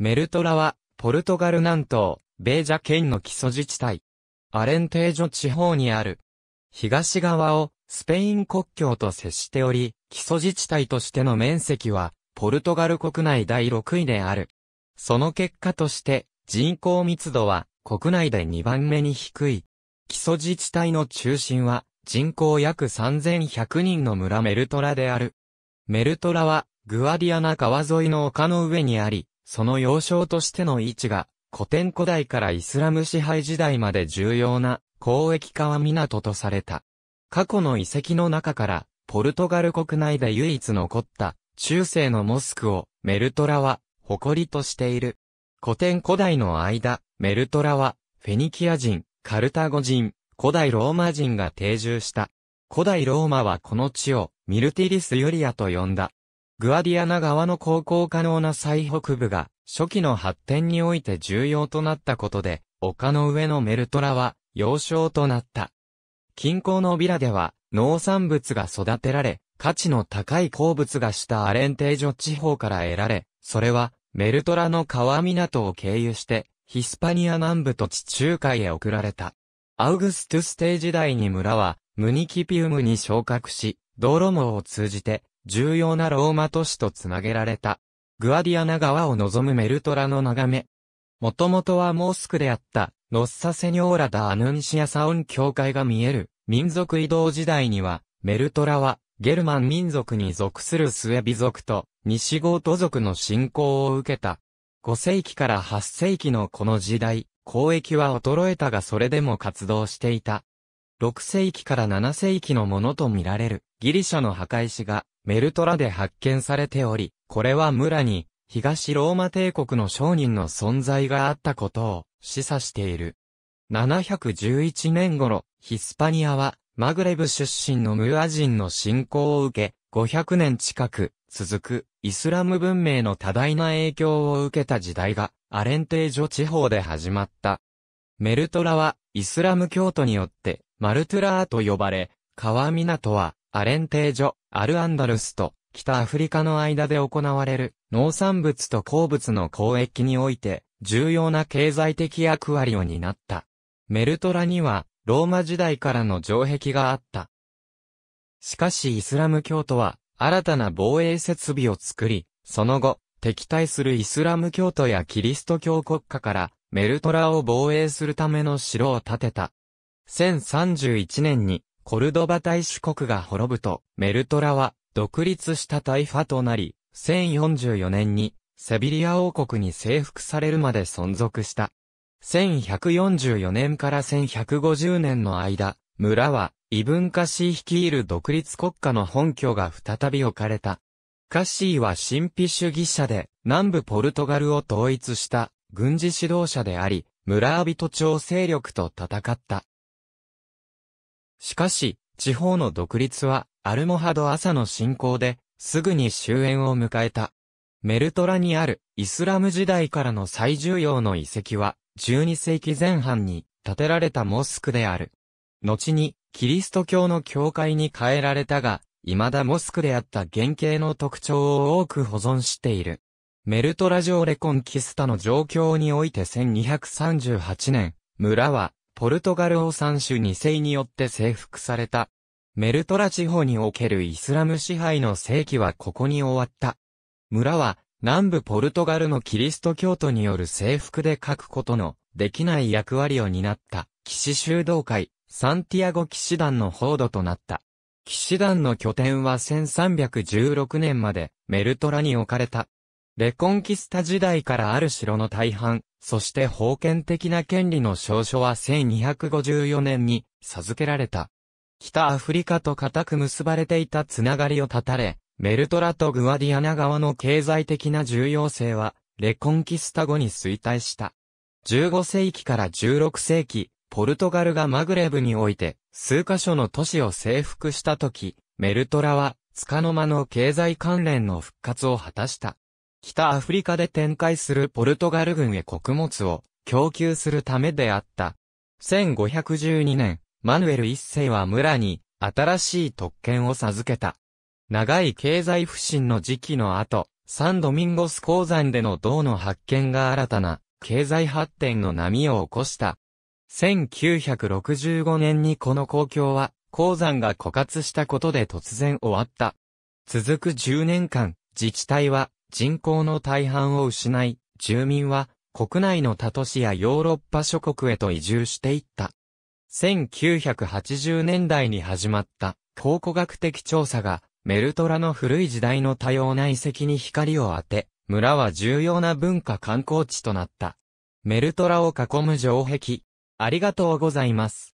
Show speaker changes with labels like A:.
A: メルトラは、ポルトガル南東、ベージャ県の基礎自治体。アレンテージョ地方にある。東側を、スペイン国境と接しており、基礎自治体としての面積は、ポルトガル国内第6位である。その結果として、人口密度は、国内で2番目に低い。基礎自治体の中心は、人口約3100人の村メルトラである。メルトラは、グアディアナ川沿いの丘の上にあり、その要衝としての位置が、古典古代からイスラム支配時代まで重要な交易川港とされた。過去の遺跡の中から、ポルトガル国内で唯一残った中世のモスクをメルトラは誇りとしている。古典古代の間、メルトラはフェニキア人、カルタゴ人、古代ローマ人が定住した。古代ローマはこの地をミルティリス・ユリアと呼んだ。グアディアナ側の航行可能な最北部が、初期の発展において重要となったことで、丘の上のメルトラは、要衝となった。近郊のビラでは、農産物が育てられ、価値の高い鉱物がしたアレンテージョ地方から得られ、それは、メルトラの川港を経由して、ヒスパニア南部と地中海へ送られた。アウグストゥステージ代に村は、ムニキピウムに昇格し、道路網を通じて、重要なローマ都市とつなげられた。グアディアナ川を望むメルトラの眺め。もともとはモスクであった、ノッサセニョーラダ・アヌンシアサオン教会が見える、民族移動時代には、メルトラは、ゲルマン民族に属するスエビ族と、西ゴート族の信仰を受けた。5世紀から8世紀のこの時代、交易は衰えたがそれでも活動していた。6世紀から7世紀のものとみられるギリシャの墓石がメルトラで発見されており、これは村に東ローマ帝国の商人の存在があったことを示唆している。711年頃、ヒスパニアはマグレブ出身のムーア人の信仰を受け、500年近く続くイスラム文明の多大な影響を受けた時代がアレンテージョ地方で始まった。メルトラはイスラム教徒によってマルトゥラーと呼ばれ、川港はアレンテージョ、アルアンダルスと北アフリカの間で行われる農産物と鉱物の交易において重要な経済的役割を担った。メルトラにはローマ時代からの城壁があった。しかしイスラム教徒は新たな防衛設備を作り、その後、敵対するイスラム教徒やキリスト教国家からメルトラを防衛するための城を建てた。1031年にコルドバ大主国が滅ぶと、メルトラは独立した大ファとなり、1044年にセビリア王国に征服されるまで存続した。1144年から1150年の間、村は異文化シー率いる独立国家の本拠が再び置かれた。カシーは神秘主義者で、南部ポルトガルを統一した軍事指導者であり、村人朝勢力と戦った。しかし、地方の独立は、アルモハド朝の進行で、すぐに終焉を迎えた。メルトラにある、イスラム時代からの最重要の遺跡は、12世紀前半に建てられたモスクである。後に、キリスト教の教会に変えられたが、未だモスクであった原型の特徴を多く保存している。メルトラ城レコンキスタの状況において1238年、村はポルトガル王三種二世によって征服された。メルトラ地方におけるイスラム支配の世紀はここに終わった。村は南部ポルトガルのキリスト教徒による征服で書くことのできない役割を担った騎士修道会、サンティアゴ騎士団の報道となった。騎士団の拠点は1316年までメルトラに置かれた。レコンキスタ時代からある城の大半、そして封建的な権利の証書は1254年に授けられた。北アフリカと固く結ばれていたつながりを断たれ、メルトラとグアディアナ側の経済的な重要性は、レコンキスタ後に衰退した。15世紀から16世紀、ポルトガルがマグレブにおいて、数カ所の都市を征服した時、メルトラは、つかの間の経済関連の復活を果たした。北アフリカで展開するポルトガル軍へ穀物を供給するためであった。1512年、マヌエル一世は村に新しい特権を授けた。長い経済不振の時期の後、サンドミンゴス鉱山での銅の発見が新たな経済発展の波を起こした。1965年にこの公共は鉱山が枯渇したことで突然終わった。続く10年間、自治体は人口の大半を失い、住民は国内の他都市やヨーロッパ諸国へと移住していった。1980年代に始まった考古学的調査がメルトラの古い時代の多様な遺跡に光を当て、村は重要な文化観光地となった。メルトラを囲む城壁。ありがとうございます。